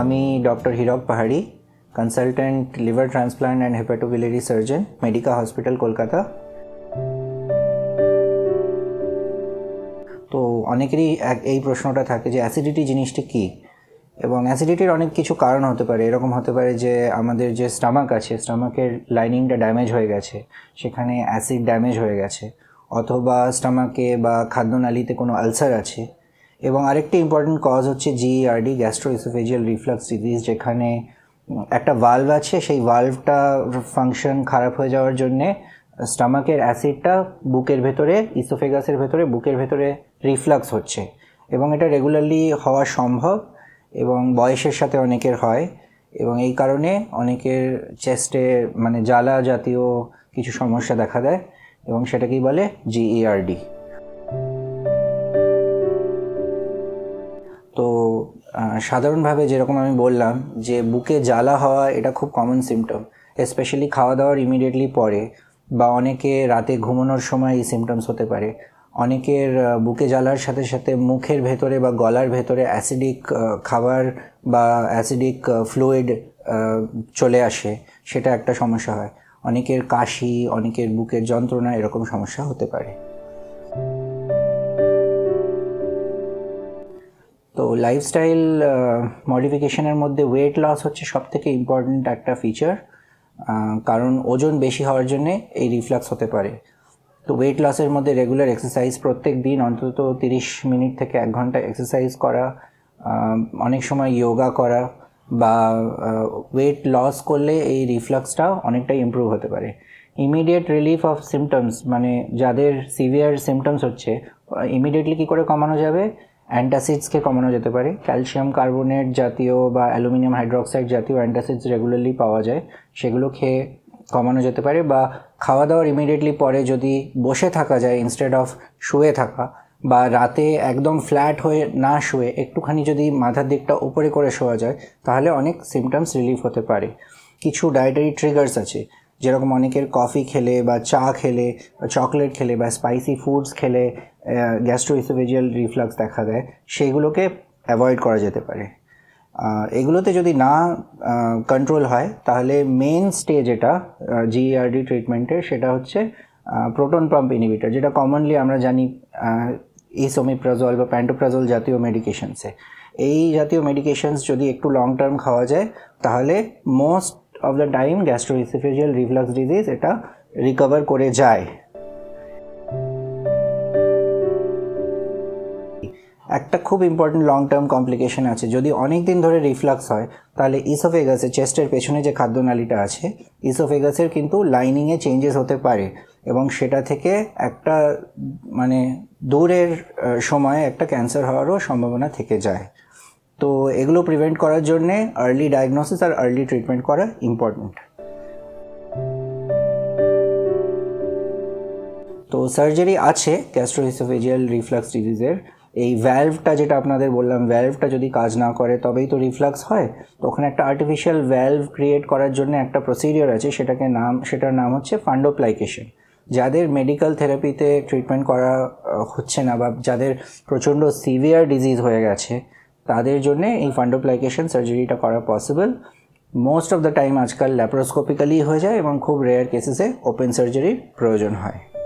আমি doctor Hirak Pahari consultant liver transplant and hepatobiliary surgeon Medica hospital Kolkata তো অনেকেরই এই প্রশ্নটা থাকে যে অ্যাসিডিটি জিনিসটা কী এবং অ্যাসিডিটির অনেক কিছু কারণ হতে পারে এরকম হতে পারে যে আমাদের যে স্টামাক আছে স্টামাকের লাইনিংটা ড্যামেজ হয়ে গেছে সেখানে অ্যাসিড ড্যামেজ হয়ে গেছে অথবা স্টামাকে বা খাদ্যনালীতে কোনো আলসার আছে এবং আরেকটি ইম্পর্টেন্ট কজ হচ্ছে জিইআরডি গ্যাস্ট্রোইসোফেজিয়াল রিফ্লাক্স ডিজিজ যেখানে একটা ভাল্ভ আছে সেই ভাল্ভটা ফাংশন খারাপ হয়ে যাওয়ার জন্যে স্টামাকের অ্যাসিডটা বুকের ভেতরে ইসোফেগাসের ভেতরে বুকের ভেতরে রিফ্লাক্স হচ্ছে এবং এটা রেগুলারলি হওয়া সম্ভব এবং বয়সের সাথে অনেকের হয় এবং এই কারণে অনেকের চেস্টে মানে জ্বালা জাতীয় কিছু সমস্যা দেখা দেয় এবং সেটাকেই বলে জিইআরডি মানে সাধারণভাবে যেরকম আমি বললাম যে বুকে জ্বালা হওয়া এটা খুব কমন সিমটম স্পেশালি খাওয়া দাওয়ার ইমিডিয়েটলি পরে বা অনেকে রাতে ঘুমানোর সময় এই সিমটমস হতে পারে অনেকের বুকে জ্বালার সাথে সাথে মুখের ভেতরে বা গলার ভেতরে অ্যাসিডিক খাবার বা অ্যাসিডিক ফ্লুইড চলে আসে সেটা একটা সমস্যা হয় অনেকের কাশি অনেকের বুকের যন্ত্রণা এরকম সমস্যা হতে পারে তো লাইফস্টাইল মডিফিকেশনের মধ্যে ওয়েট লস হচ্ছে সব থেকে ইম্পর্ট্যান্ট একটা ফিচার কারণ ওজন বেশি হওয়ার জন্যে এই রিফ্লাক্স হতে পারে তো ওয়েট লসের মধ্যে রেগুলার এক্সারসাইজ প্রত্যেক দিন অন্তত তিরিশ মিনিট থেকে এক ঘন্টা এক্সারসাইজ করা অনেক সময় ইয়োগা করা বা ওয়েট লস করলে এই রিফ্লাক্সটা অনেকটাই ইম্প্রুভ হতে পারে ইমিডিয়েট রিলিফ অফ সিমটমস মানে যাদের সিভিয়ার সিমটমস হচ্ছে ইমিডিয়েটলি কী করে কমানো যাবে অ্যান্টাসিডসকে কমানো যেতে পারে ক্যালসিয়াম কার্বোনেট জাতীয় বা অ্যালুমিনিয়াম হাইড্রক্সাইড জাতীয় অ্যান্টাসিডস রেগুলারলি পাওয়া যায় সেগুলো খেয়ে কমানো যেতে পারে বা খাওয়া দাওয়ার ইমিডিয়েটলি পরে যদি বসে থাকা যায় ইনস্টেড অফ শুয়ে থাকা বা রাতে একদম ফ্ল্যাট হয়ে না শুয়ে একটুখানি যদি মাথার দিকটা উপরে করে শোয়া যায় তাহলে অনেক সিমটমস রিলিফ হতে পারে কিছু ডায়েটারি ট্রিগার্স আছে যেরকম অনেকের কফি খেলে বা চা খেলে বা চকলেট খেলে বা স্পাইসি ফুডস খেলে গ্যাস্ট্রো ইসোভেজিয়াল রিফ্লাক্স দেখা দেয় সেগুলোকে অ্যাভয়েড করা যেতে পারে এগুলোতে যদি না কন্ট্রোল হয় তাহলে মেন স্টেজ এটা জিইআরডি ট্রিটমেন্টের সেটা হচ্ছে প্রোটন পাম্প ইনিভিটার যেটা কমনলি আমরা জানি ইসোমিপ্রাজল বা প্যান্টোপ্রাজল জাতীয় মেডিকেশানসে এই জাতীয় মেডিকেশানস যদি একটু লং টার্ম খাওয়া যায় তাহলে most of the time gastroesophageal reflux disease এটা রিকভার করে যায় একটা খুব ইম্পর্টেন্ট লং টার্ম কমপ্লিকেশন আছে যদি অনেক দিন ধরে রিফ্লাক্স হয় তাহলে ইসোফেগাসে চেস্টের পেছনে যে খাদ্যনালীটা আছে ইসোফেগাসের কিন্তু লাইনিংয়ে চেঞ্জেস হতে পারে এবং সেটা থেকে একটা মানে দূরের সময়ে একটা ক্যান্সার হওয়ারও সম্ভাবনা থেকে যায় তো এগুলো প্রিভেন্ট করার জন্যে আর্লি ডায়াগনোসিস আর আর্লি ট্রিটমেন্ট করা ইম্পর্ট্যান্ট তো সার্জারি আছে ক্যাস্ট্রোহিসোফেজিয়াল রিফ্লাক্স ডিজিজের এই ভ্যালভটা যেটা আপনাদের বললাম ভ্যালভটা যদি কাজ না করে তবেই তো রিফ্লাক্স হয় তো ওখানে একটা আর্টিফিশিয়াল ভ্যালভ ক্রিয়েট করার জন্য একটা প্রসিডিওর আছে সেটাকে নাম সেটার নাম হচ্ছে ফান্ডোপ্লাইকেশন যাদের মেডিকেল থেরাপিতে ট্রিটমেন্ট করা হচ্ছে না বা যাদের প্রচণ্ড সিভিয়ার ডিজিজ হয়ে গেছে তাদের জন্য এই ফান্ডোপ্লাইকেশন সার্জারিটা করা possible most of the time আজকাল ল্যাপারোস্কোপিক্যালি হয়ে যায় এবং খুব রেয়ার কেসেসে ওপেন সার্জারির প্রয়োজন হয়